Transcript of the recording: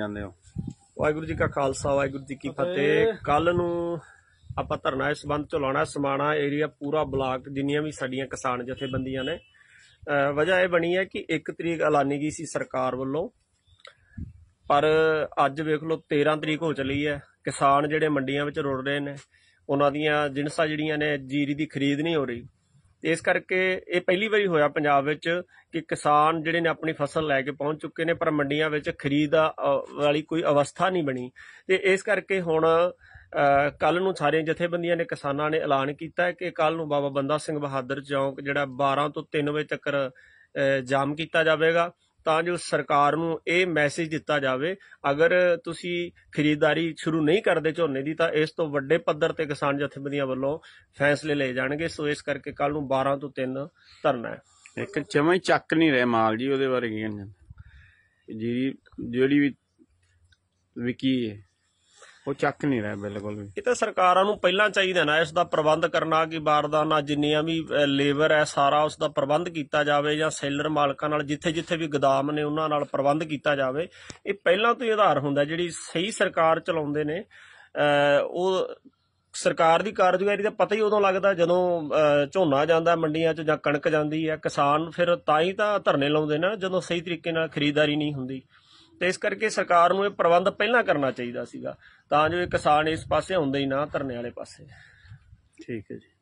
ਜਾਂਦੇ ਹੋ ਵਾਹਿਗੁਰੂ ਜੀ ਕਾ ਖਾਲਸਾ ਵਾਹਿਗੁਰੂ ਜੀ ਕੀ ਫਤਿਹ ਕੱਲ ਨੂੰ ਆਪਾਂ ਧਰਨਾ ਇਸ ਬੰਦ ਚ ਲਾਉਣਾ ਸਮਾਣਾ ਏਰੀਆ ਪੂਰਾ ਬਲਾਕ ਜਿੰਨੀਆਂ ਵੀ ਸਾਡੀਆਂ ਕਿਸਾਨ ਜਥੇਬੰਦੀਆਂ ਨੇ ਵਜ੍ਹਾ ਇਹ ਬਣੀ ਹੈ ਕਿ 1 ਤਰੀਕ ਐਲਾਨੀ ਗਈ ਸੀ ਸਰਕਾਰ ਵੱਲੋਂ ਪਰ ਅੱਜ ਵੇਖ ਲਓ 13 ਤਰੀਕ ਹੋ ਚਲੀ ਹੈ ਕਿਸਾਨ ਜਿਹੜੇ ਮੰਡੀਆਂ ਵਿੱਚ ਰੁੜ ਰਹੇ ਨੇ ਉਹਨਾਂ ਦੀਆਂ ਜਿੰਸਾਂ ਜਿਹੜੀਆਂ ਨੇ ਜੀਰੀ ਦੀ ਖਰੀਦ ਨਹੀਂ ਹੋ ਰਹੀ ਤੇ ਇਸ ਕਰਕੇ ਇਹ ਪਹਿਲੀ ਵਾਰੀ ਹੋਇਆ ਪੰਜਾਬ ਵਿੱਚ ਕਿ ਕਿਸਾਨ ਜਿਹੜੇ ਨੇ ਆਪਣੀ ਫਸਲ ਲੈ ਕੇ ਪਹੁੰਚ ਚੁੱਕੇ ਨੇ ਪਰ ਮੰਡੀਆਂ ਵਿੱਚ ਖਰੀਦ ਵਾਲੀ ਕੋਈ ਅਵਸਥਾ ਨਹੀਂ ਬਣੀ ਤੇ ਇਸ ਕਰਕੇ ਹੁਣ ਕੱਲ ਨੂੰ ਸਾਰੇ ਜਥੇਬੰਦੀਆਂ ਨੇ ਕਿਸਾਨਾਂ ਨੇ ਐਲਾਨ ਕੀਤਾ ਕਿ ਕੱਲ ਨੂੰ ਬਾਬਾ ਬੰਦਾ ਸਿੰਘ ਬਹਾਦਰ ਚੌਂਕ ਜਿਹੜਾ 12 ਤੋਂ 3 ਵਜੇ ਤੱਕ ਜਾਮ ਕੀਤਾ ਜਾਵੇਗਾ ਤਾਂ ਜੋ ਸਰਕਾਰ ਨੂੰ ਇਹ ਮੈਸੇਜ ਦਿੱਤਾ ਜਾਵੇ ਅਗਰ ਤੁਸੀਂ ਖਰੀਦਦਾਰੀ ਸ਼ੁਰੂ ਨਹੀਂ ਕਰਦੇ ਝੋਨੇ ਦੀ ਤਾਂ ਇਸ ਤੋਂ ਵੱਡੇ ਪੱਧਰ ਤੇ ਕਿਸਾਨ ਜਥੇਬੰਦੀਆਂ ਵੱਲੋਂ ਫੈਸਲੇ ਲਏ ਜਾਣਗੇ ਸੋ ਇਸ ਕਰਕੇ ਕੱਲ ਨੂੰ 12 ਤੋਂ 3 ਧਰਨਾ ਹੈ ਇੱਕ ਜਮਾਂ ਚੱਕ ਨਹੀਂ ਰਿਹਾ ਮਾਲ ਜੀ ਉਹਦੇ ਬਾਰੇ ਕੀ ਕਹਿੰਦੇ ਜੀ ਜਿਹੜੀ ਵੀ ਵਿਕੀ ਹੈ ਉਹ ਚੱਕ ਨਹੀਂ ਰਿਹਾ ਬਿਲਕੁਲ ਵੀ ਇਹ ਤਾਂ ਸਰਕਾਰਾਂ ਨੂੰ ਪਹਿਲਾਂ ਚਾਹੀਦਾ ਨਾ ਇਸ ਦਾ ਪ੍ਰਬੰਧ ਕਰਨਾ ਕਿ ਬਾਰਦਾਨਾ ਜਿੰਨੀਆਂ ਵੀ ਲੇਬਰ ਹੈ ਸਾਰਾ ਉਸ ਦਾ ਪ੍ਰਬੰਧ ਕੀਤਾ ਜਾਵੇ ਜਾਂ ਸੈਲਰ ਮਾਲਕਾਂ ਨਾਲ ਜਿੱਥੇ ਜਿੱਥੇ ਵੀ ਗੋਦਾਮ ਨੇ ਉਹਨਾਂ ਨਾਲ ਪ੍ਰਬੰਧ ਕੀਤਾ ਜਾਵੇ ਇਹ ਪਹਿਲਾਂ ਤੋਂ ਹੀ ਆਧਾਰ ਹੁੰਦਾ ਜਿਹੜੀ ਸਹੀ ਸਰਕਾਰ ਚਲਾਉਂਦੇ ਨੇ ਉਹ ਸਰਕਾਰ ਦੀ ਕਾਰਜਕਾਰੀ ਦਾ ਪਤਾ ਹੀ ਉਦੋਂ ਲੱਗਦਾ ਜਦੋਂ ਝੋਨਾ ਜਾਂਦਾ ਮੰਡੀਆਂ 'ਚ ਜਾਂ ਕਣਕ ਜਾਂਦੀ ਹੈ ਕਿਸਾਨ ਫਿਰ ਤਾਂ ਹੀ ਤਾਂ ਧਰਨੇ ਲਾਉਂਦੇ ਨੇ ਜਦੋਂ ਸਹੀ ਤਰੀਕੇ ਨਾਲ ਖਰੀਦਦਾਰੀ ਨਹੀਂ ਹੁੰਦੀ ਤੇ ਇਸ ਕਰਕੇ ਸਰਕਾਰ ਨੂੰ ਇਹ ਪ੍ਰਬੰਧ ਪਹਿਲਾਂ ਕਰਨਾ ਚਾਹੀਦਾ ਸੀਗਾ ਤਾਂ ਜੋ ਇਹ ਕਿਸਾਨ ਇਸ ਪਾਸੇ ਹੁੰਦੇ ਹੀ ਨਾ ਧਰਨੇ ਵਾਲੇ ਪਾਸੇ ਠੀਕ ਹੈ ਜੀ